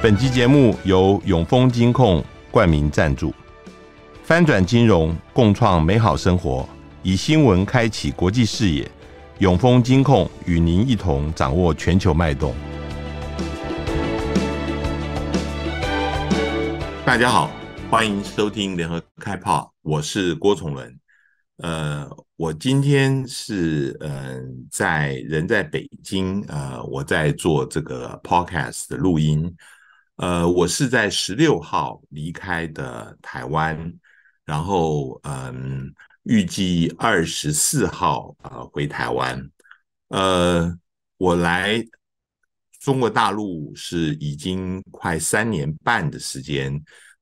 本期节目由永丰金控冠名赞助，翻转金融，共创美好生活。以新闻开启国际视野，永丰金控与您一同掌握全球脉动。大家好，欢迎收听联合开炮，我是郭崇伦。呃，我今天是嗯，在人在北京，呃，我在做这个 podcast 的录音。呃，我是在十六号离开的台湾，然后嗯，预计二十四号啊回台湾。呃，我来中国大陆是已经快三年半的时间，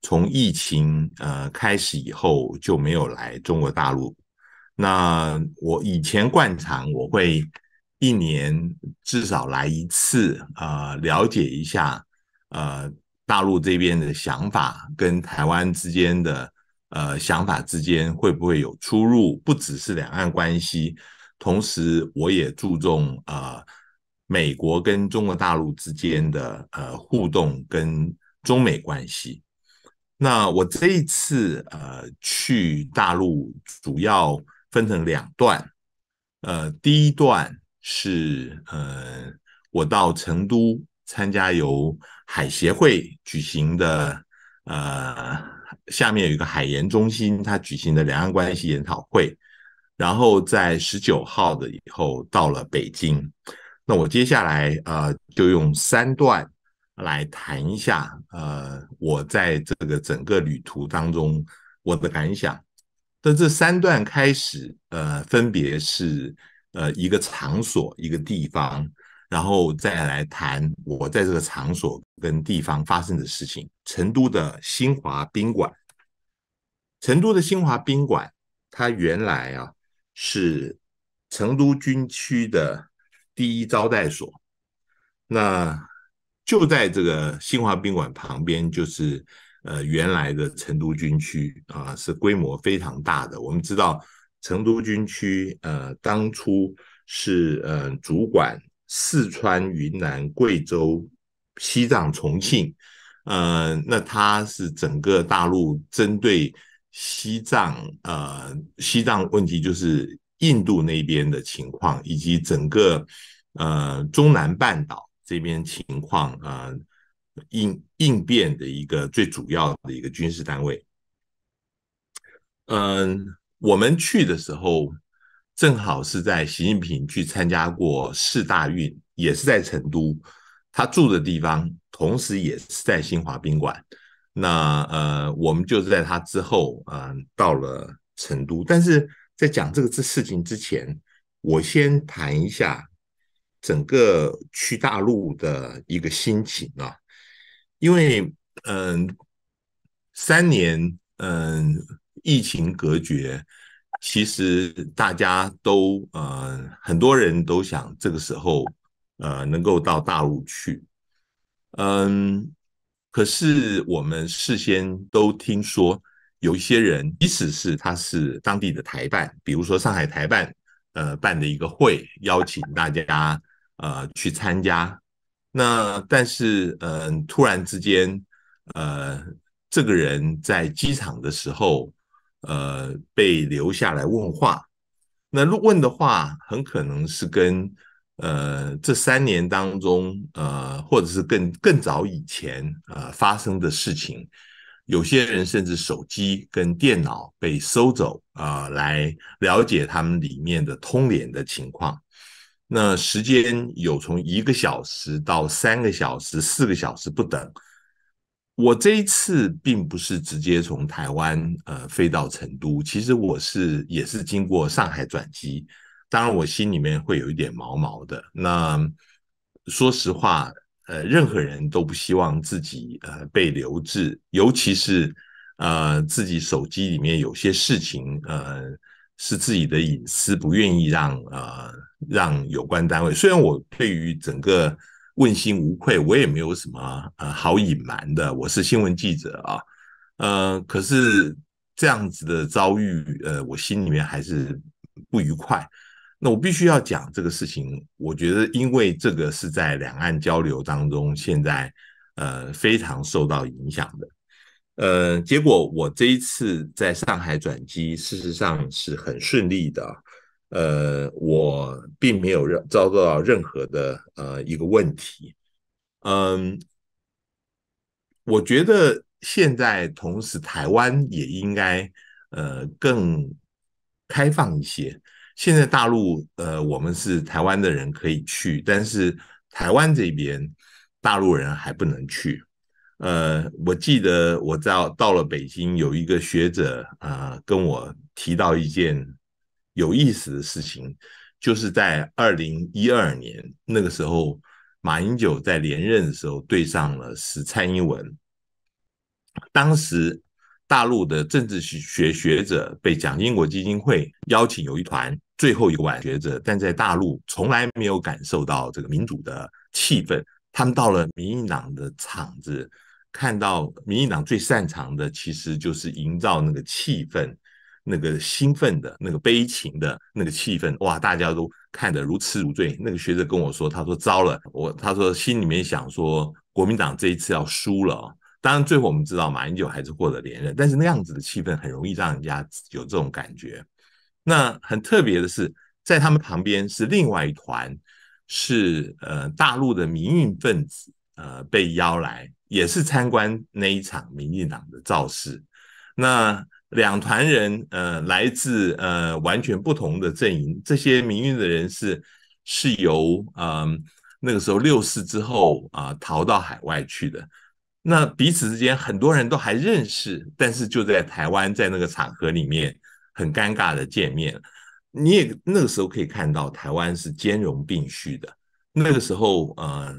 从疫情呃开始以后就没有来中国大陆。那我以前惯常我会一年至少来一次啊，了解一下。呃，大陆这边的想法跟台湾之间的呃想法之间会不会有出入？不只是两岸关系，同时我也注重呃美国跟中国大陆之间的呃互动跟中美关系。那我这一次呃去大陆主要分成两段，呃，第一段是呃我到成都。参加由海协会举行的呃，下面有一个海研中心，它举行的两岸关系研讨会。然后在十九号的以后到了北京。那我接下来呃，就用三段来谈一下呃，我在这个整个旅途当中我的感想。那这三段开始呃，分别是呃，一个场所，一个地方。然后再来谈我在这个场所跟地方发生的事情。成都的新华宾馆，成都的新华宾馆，它原来啊是成都军区的第一招待所。那就在这个新华宾馆旁边，就是呃原来的成都军区啊，是规模非常大的。我们知道成都军区呃当初是呃主管。四川、云南、贵州、西藏、重庆，呃，那它是整个大陆针对西藏，呃，西藏问题就是印度那边的情况，以及整个呃中南半岛这边情况啊，应应变的一个最主要的一个军事单位。嗯，我们去的时候。正好是在习近平去参加过四大运，也是在成都，他住的地方，同时也是在新华宾馆。那呃，我们就是在他之后嗯，到了成都。但是在讲这个这事情之前，我先谈一下整个去大陆的一个心情啊，因为嗯，三年嗯，疫情隔绝。其实大家都呃，很多人都想这个时候呃能够到大陆去，嗯，可是我们事先都听说有一些人，即使是他是当地的台办，比如说上海台办，呃办的一个会，邀请大家呃去参加，那但是嗯突然之间呃这个人在机场的时候。呃，被留下来问话，那问的话很可能是跟呃这三年当中呃，或者是更更早以前呃发生的事情，有些人甚至手机跟电脑被收走，呃，来了解他们里面的通联的情况。那时间有从一个小时到三个小时、四个小时不等。我这一次并不是直接从台湾呃飞到成都，其实我是也是经过上海转机。当然，我心里面会有一点毛毛的。那说实话，呃，任何人都不希望自己呃被留置，尤其是呃自己手机里面有些事情呃是自己的隐私，不愿意让呃让有关单位。虽然我对于整个。问心无愧，我也没有什么呃好隐瞒的。我是新闻记者啊，呃，可是这样子的遭遇，呃，我心里面还是不愉快。那我必须要讲这个事情，我觉得因为这个是在两岸交流当中现在呃非常受到影响的。呃，结果我这一次在上海转机，事实上是很顺利的。呃，我并没有任遭到任何的呃一个问题。嗯，我觉得现在同时台湾也应该呃更开放一些。现在大陆呃，我们是台湾的人可以去，但是台湾这边大陆人还不能去。呃，我记得我到到了北京，有一个学者啊跟我提到一件。有意思的事情，就是在二零一二年那个时候，马英九在连任的时候对上了史蔡英文。当时大陆的政治学学者被蒋经国基金会邀请有一团最后一个晚学者，但在大陆从来没有感受到这个民主的气氛。他们到了民进党的场子，看到民进党最擅长的其实就是营造那个气氛。那个兴奋的、那个悲情的那个气氛，哇！大家都看得如痴如醉。那个学者跟我说，他说：“糟了，我他说心里面想说，国民党这一次要输了。当然，最后我们知道马英九还是获得连任，但是那样子的气氛很容易让人家有这种感觉。那很特别的是，在他们旁边是另外一团，是呃大陆的民运分子，呃被邀来也是参观那一场民进党的造势。那。两团人，呃，来自呃完全不同的阵营。这些民运的人士是由呃那个时候六四之后啊逃到海外去的。那彼此之间很多人都还认识，但是就在台湾在那个场合里面很尴尬的见面。你也那个时候可以看到，台湾是兼容并蓄的。那个时候呃，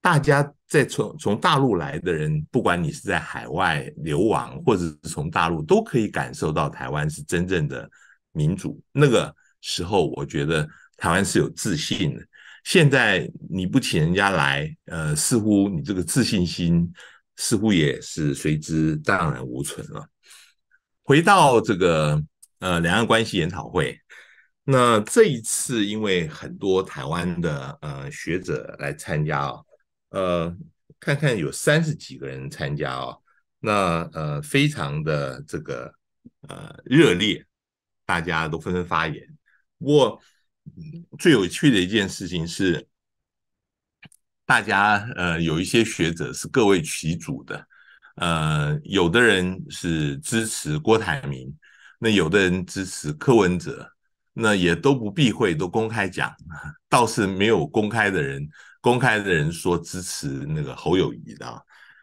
大家。在从从大陆来的人，不管你是在海外流亡，或者是从大陆，都可以感受到台湾是真正的民主。那个时候，我觉得台湾是有自信的。现在你不请人家来，呃，似乎你这个自信心，似乎也是随之荡然无存了。回到这个呃两岸关系研讨会，那这一次因为很多台湾的呃学者来参加啊。呃，看看有三十几个人参加哦，那呃非常的这个呃热烈，大家都纷纷发言。不过最有趣的一件事情是，大家呃有一些学者是各为其主的，呃，有的人是支持郭台铭，那有的人支持柯文哲，那也都不避讳，都公开讲，倒是没有公开的人。公开的人说支持那个侯友谊的，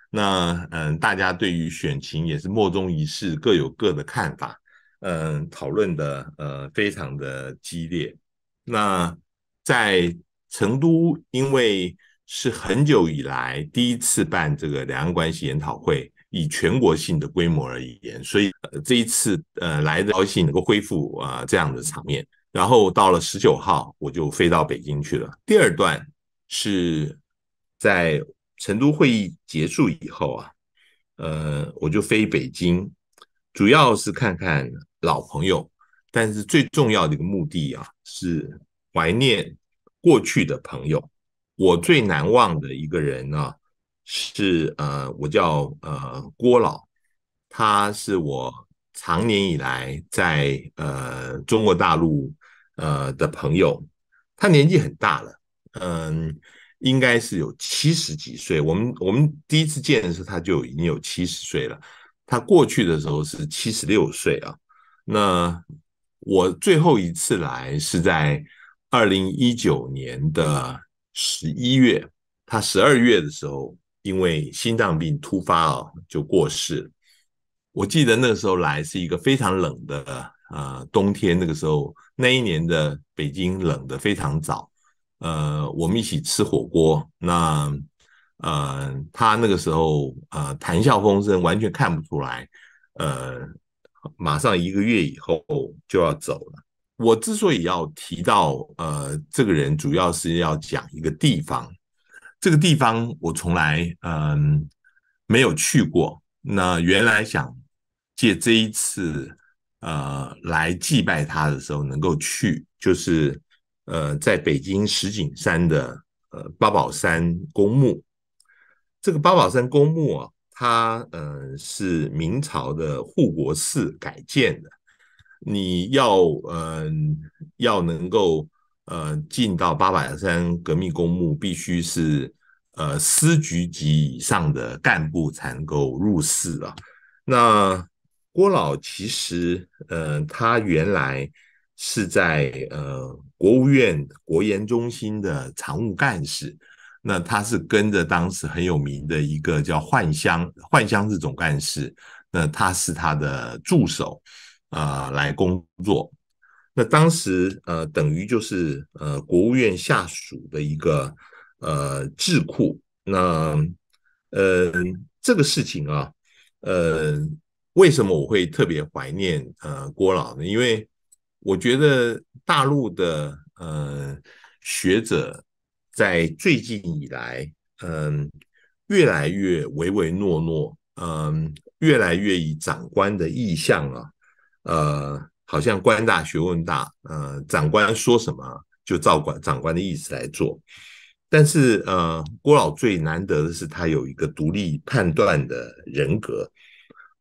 那嗯，大家对于选情也是莫衷一是，各有各的看法，嗯，讨论的呃非常的激烈。那在成都，因为是很久以来第一次办这个两岸关系研讨会，以全国性的规模而言，所以这一次呃来的高兴能够恢复啊这样的场面。然后到了十九号，我就飞到北京去了。第二段。是在成都会议结束以后啊，呃，我就飞北京，主要是看看老朋友，但是最重要的一个目的啊，是怀念过去的朋友。我最难忘的一个人呢，是呃，我叫呃郭老，他是我长年以来在呃中国大陆呃的朋友，他年纪很大了。嗯，应该是有七十几岁。我们我们第一次见的时候，他就已经有七十岁了。他过去的时候是七十六岁啊。那我最后一次来是在二零一九年的十一月，他十二月的时候，因为心脏病突发啊，就过世。我记得那个时候来是一个非常冷的呃冬天，那个时候那一年的北京冷的非常早。呃，我们一起吃火锅，那呃，他那个时候呃，谈笑风生，完全看不出来。呃，马上一个月以后就要走了。我之所以要提到呃这个人，主要是要讲一个地方。这个地方我从来嗯没有去过。那原来想借这一次呃来祭拜他的时候能够去，就是。呃，在北京石景山的呃八宝山公墓，这个八宝山公墓啊，它呃是明朝的护国寺改建的。你要呃要能够呃进到八宝山革命公墓，必须是呃司局级以上的干部才能够入寺啊。那郭老其实呃他原来是在呃。国务院国研中心的常务干事，那他是跟着当时很有名的一个叫幻香，幻香是总干事，那他是他的助手啊来工作。那当时呃，等于就是呃国务院下属的一个呃智库。那呃这个事情啊，呃为什么我会特别怀念呃郭老呢？因为我觉得大陆的呃学者在最近以来，嗯，越来越唯唯诺诺，嗯，越来越以长官的意向啊，呃，好像官大学问大，呃，长官说什么就照管长官的意思来做。但是呃，郭老最难得的是他有一个独立判断的人格。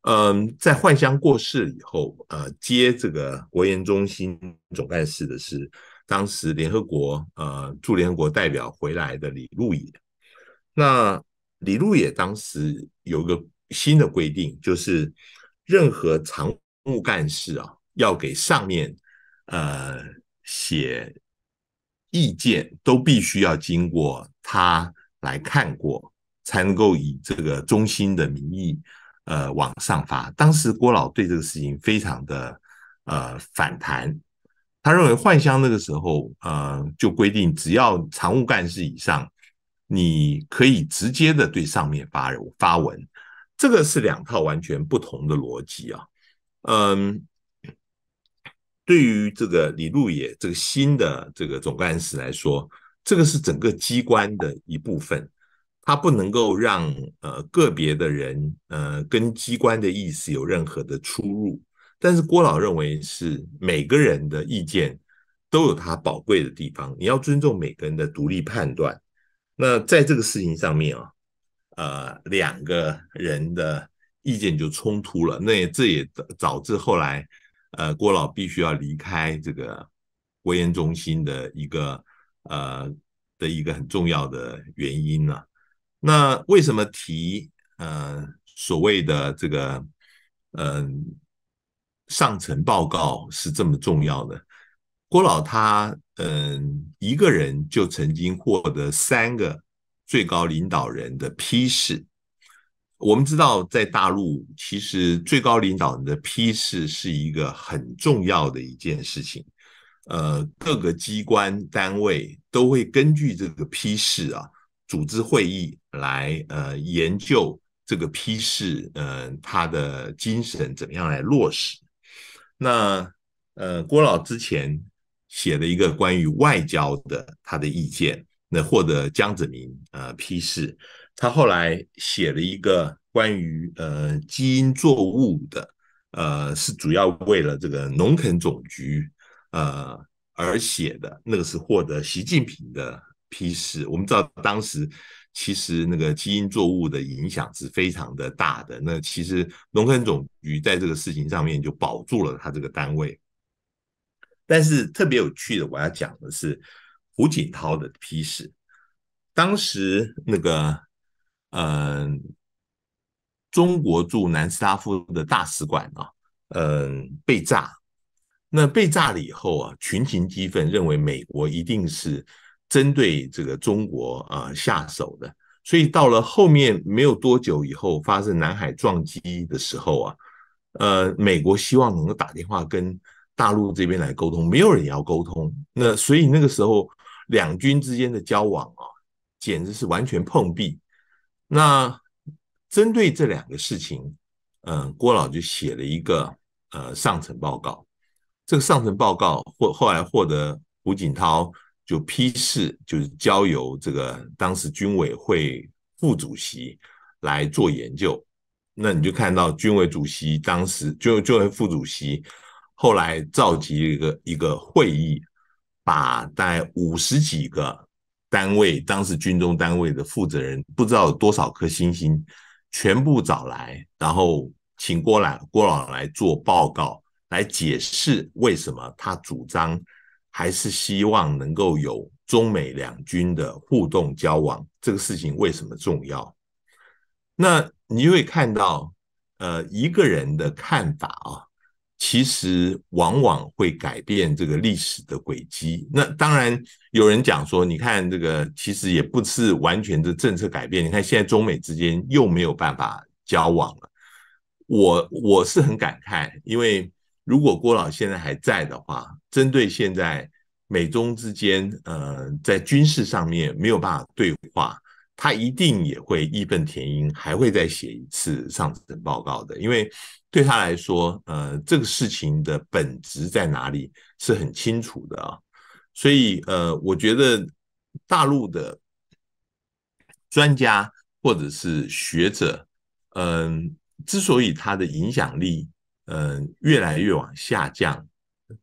嗯，在幻香过世以后，呃，接这个国研中心总干事的是当时联合国呃驻联合国代表回来的李路野。那李路野当时有一个新的规定，就是任何常务干事啊，要给上面呃写意见，都必须要经过他来看过，才能够以这个中心的名义。呃，往上发。当时郭老对这个事情非常的呃反弹，他认为换乡那个时候呃就规定，只要常务干事以上，你可以直接的对上面发发文，这个是两套完全不同的逻辑啊。嗯，对于这个李路野这个新的这个总干事来说，这个是整个机关的一部分。他不能够让呃个别的人呃跟机关的意思有任何的出入，但是郭老认为是每个人的意见都有他宝贵的地方，你要尊重每个人的独立判断。那在这个事情上面啊，呃两个人的意见就冲突了，那这也导致后来呃郭老必须要离开这个国研中心的一个呃的一个很重要的原因了。那为什么提呃所谓的这个嗯上层报告是这么重要呢？郭老他嗯一个人就曾经获得三个最高领导人的批示。我们知道，在大陆，其实最高领导人的批示是一个很重要的一件事情。呃，各个机关单位都会根据这个批示啊，组织会议。来呃研究这个批示呃他的精神怎么样来落实？那呃郭老之前写了一个关于外交的他的意见，那获得江泽民呃批示。他后来写了一个关于呃基因作物的呃是主要为了这个农垦总局呃而写的，那个是获得习近平的批示。我们知道当时。其实那个基因作物的影响是非常的大的。那其实农垦总局在这个事情上面就保住了他这个单位。但是特别有趣的，我要讲的是胡锦涛的批示。当时那个，嗯，中国驻南斯拉夫的大使馆啊，嗯，被炸。那被炸了以后啊，群情激愤，认为美国一定是。针对这个中国啊下手的，所以到了后面没有多久以后发生南海撞击的时候啊，呃，美国希望能够打电话跟大陆这边来沟通，没有人要沟通，那所以那个时候两军之间的交往啊，简直是完全碰壁。那针对这两个事情，嗯，郭老就写了一个呃上层报告，这个上层报告获后来获得胡锦涛。就批示，就是交由这个当时军委会副主席来做研究。那你就看到军委主席当时就军委副主席，后来召集一个一个会议，把带五十几个单位，当时军中单位的负责人，不知道多少颗星星，全部找来，然后请郭老郭老来做报告，来解释为什么他主张。还是希望能够有中美两军的互动交往，这个事情为什么重要？那你会看到，呃，一个人的看法啊，其实往往会改变这个历史的轨迹。那当然有人讲说，你看这个其实也不是完全的政策改变。你看现在中美之间又没有办法交往了，我我是很感慨，因为如果郭老现在还在的话。针对现在美中之间，呃，在军事上面没有办法对话，他一定也会义愤填膺，还会再写一次上层报告的。因为对他来说，呃，这个事情的本质在哪里是很清楚的啊。所以，呃，我觉得大陆的专家或者是学者，嗯，之所以他的影响力，嗯，越来越往下降。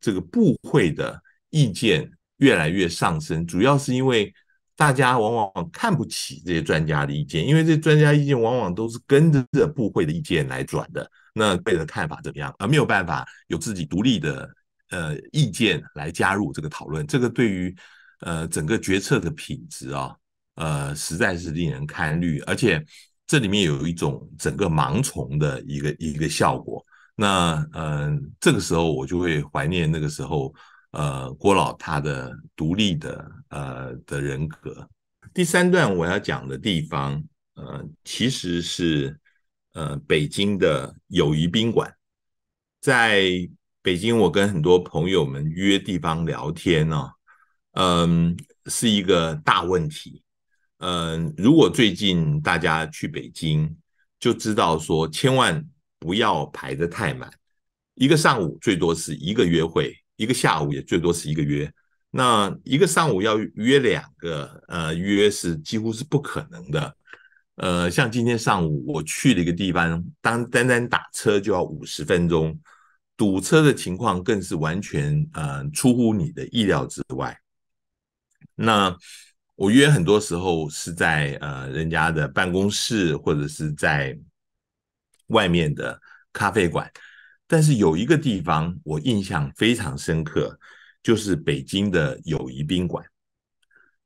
这个部会的意见越来越上升，主要是因为大家往往看不起这些专家的意见，因为这专家意见往往都是跟着部会的意见来转的。那被人看法怎么样而没有办法有自己独立的呃意见来加入这个讨论，这个对于呃整个决策的品质啊，呃，实在是令人堪虑。而且这里面有一种整个盲从的一个一个效果。那嗯，这个时候我就会怀念那个时候，呃，郭老他的独立的呃的人格。第三段我要讲的地方，呃，其实是呃北京的友谊宾馆。在北京，我跟很多朋友们约地方聊天呢，嗯，是一个大问题。嗯，如果最近大家去北京，就知道说千万。不要排得太满，一个上午最多是一个约会，一个下午也最多是一个约。那一个上午要约两个，呃，约是几乎是不可能的。呃，像今天上午我去的一个地方，单单单打车就要五十分钟，堵车的情况更是完全呃出乎你的意料之外。那我约很多时候是在呃人家的办公室或者是在。外面的咖啡馆，但是有一个地方我印象非常深刻，就是北京的友谊宾馆。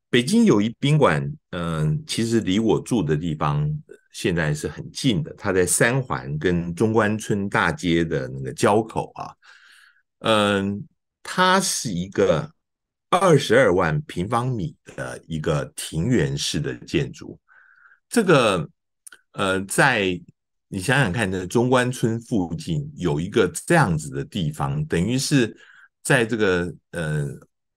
北京友谊宾馆，嗯，其实离我住的地方现在是很近的，它在三环跟中关村大街的那个交口啊。嗯，它是一个二十二万平方米的一个庭园式的建筑。这个，呃，在。你想想看，在中关村附近有一个这样子的地方，等于是在这个呃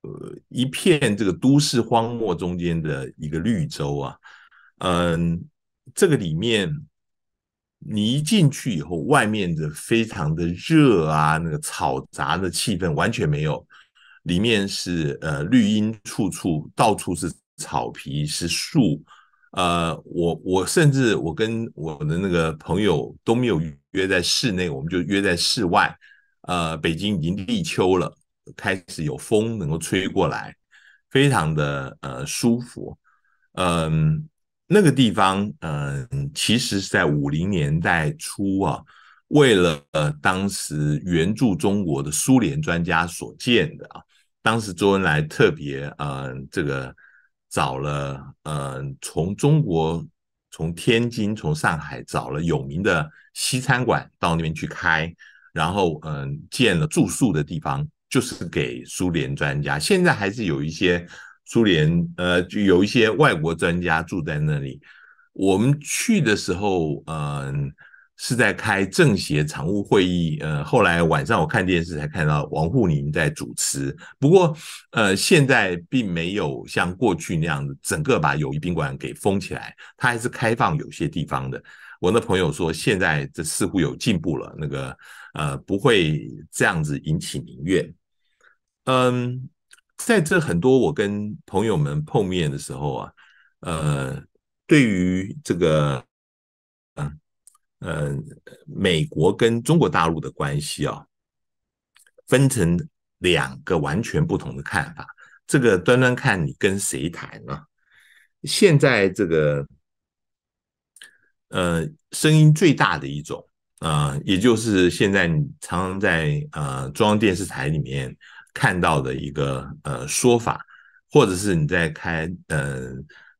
呃一片这个都市荒漠中间的一个绿洲啊，嗯，这个里面你一进去以后，外面的非常的热啊，那个嘈杂的气氛完全没有，里面是呃绿荫处处，到处是草皮，是树。呃，我我甚至我跟我的那个朋友都没有约在室内，我们就约在室外。呃，北京已经立秋了，开始有风能够吹过来，非常的呃舒服。嗯，那个地方，嗯，其实是在五零年代初啊，为了呃、当时援助中国的苏联专家所建的啊，当时周恩来特别呃这个。找了，嗯，从中国，从天津，从上海找了有名的西餐馆到那边去开，然后嗯，建了住宿的地方，就是给苏联专家。现在还是有一些苏联，呃，就有一些外国专家住在那里。我们去的时候，嗯。是在开政协常务会议，呃，后来晚上我看电视才看到王沪宁在主持。不过，呃，现在并没有像过去那样整个把友谊宾馆给封起来，它还是开放有些地方的。我的朋友说，现在这似乎有进步了，那个呃，不会这样子引起民怨。嗯，在这很多我跟朋友们碰面的时候啊，呃，对于这个。呃，美国跟中国大陆的关系啊，分成两个完全不同的看法。这个端端看你跟谁谈啊。现在这个，呃，声音最大的一种，呃，也就是现在你常常在呃中央电视台里面看到的一个呃说法，或者是你在开呃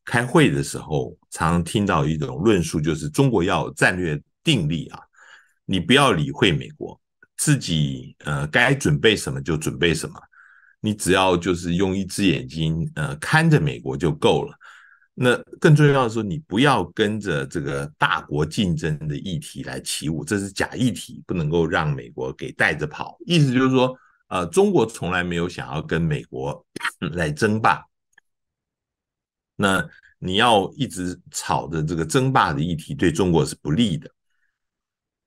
开会的时候常听到一种论述，就是中国要战略。定力啊！你不要理会美国，自己呃该准备什么就准备什么。你只要就是用一只眼睛呃看着美国就够了。那更重要的说，你不要跟着这个大国竞争的议题来起舞，这是假议题，不能够让美国给带着跑。意思就是说，呃，中国从来没有想要跟美国 来争霸。那你要一直吵着这个争霸的议题，对中国是不利的。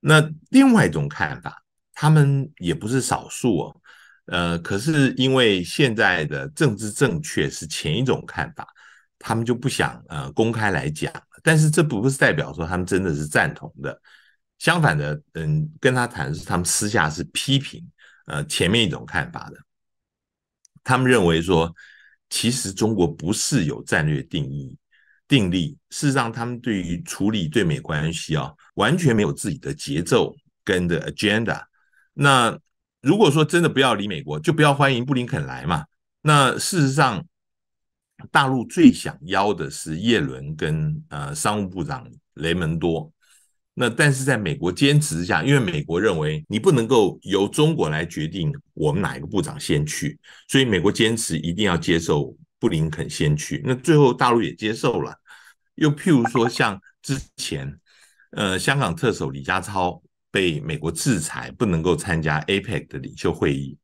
那另外一种看法，他们也不是少数哦。呃，可是因为现在的政治正确是前一种看法，他们就不想呃公开来讲。但是这不是代表说他们真的是赞同的，相反的，嗯，跟他谈是他们私下是批评呃前面一种看法的。他们认为说，其实中国不是有战略定义。定力，事实上，他们对于处理对美关系啊，完全没有自己的节奏跟的 agenda。那如果说真的不要理美国，就不要欢迎布林肯来嘛。那事实上，大陆最想要的是叶伦跟呃商务部长雷蒙多。那但是在美国坚持下，因为美国认为你不能够由中国来决定我们哪一个部长先去，所以美国坚持一定要接受布林肯先去。那最后大陆也接受了。又譬如说，像之前，呃，香港特首李家超被美国制裁，不能够参加 APEC 的领袖会议。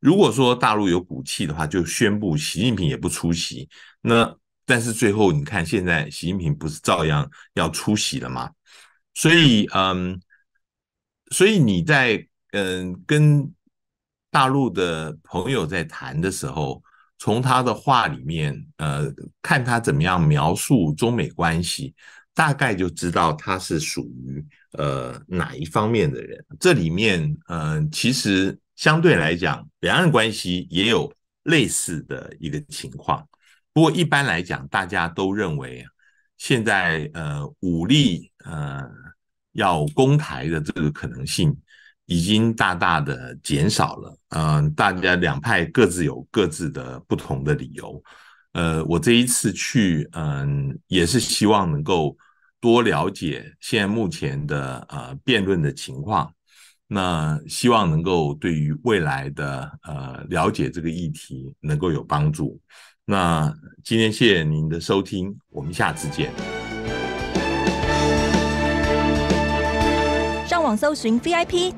如果说大陆有骨气的话，就宣布习近平也不出席。那但是最后，你看现在习近平不是照样要出席了吗？所以，嗯，所以你在嗯跟大陆的朋友在谈的时候。从他的话里面，呃，看他怎么样描述中美关系，大概就知道他是属于呃哪一方面的人。这里面，嗯，其实相对来讲，两岸关系也有类似的一个情况。不过一般来讲，大家都认为现在呃武力呃要攻台的这个可能性。已经大大的减少了，嗯，大家两派各自有各自的不同的理由，呃，我这一次去，嗯，也是希望能够多了解现在目前的呃辩论的情况，那希望能够对于未来的呃了解这个议题能够有帮助。那今天谢谢您的收听，我们下次见。上网搜寻 VIP。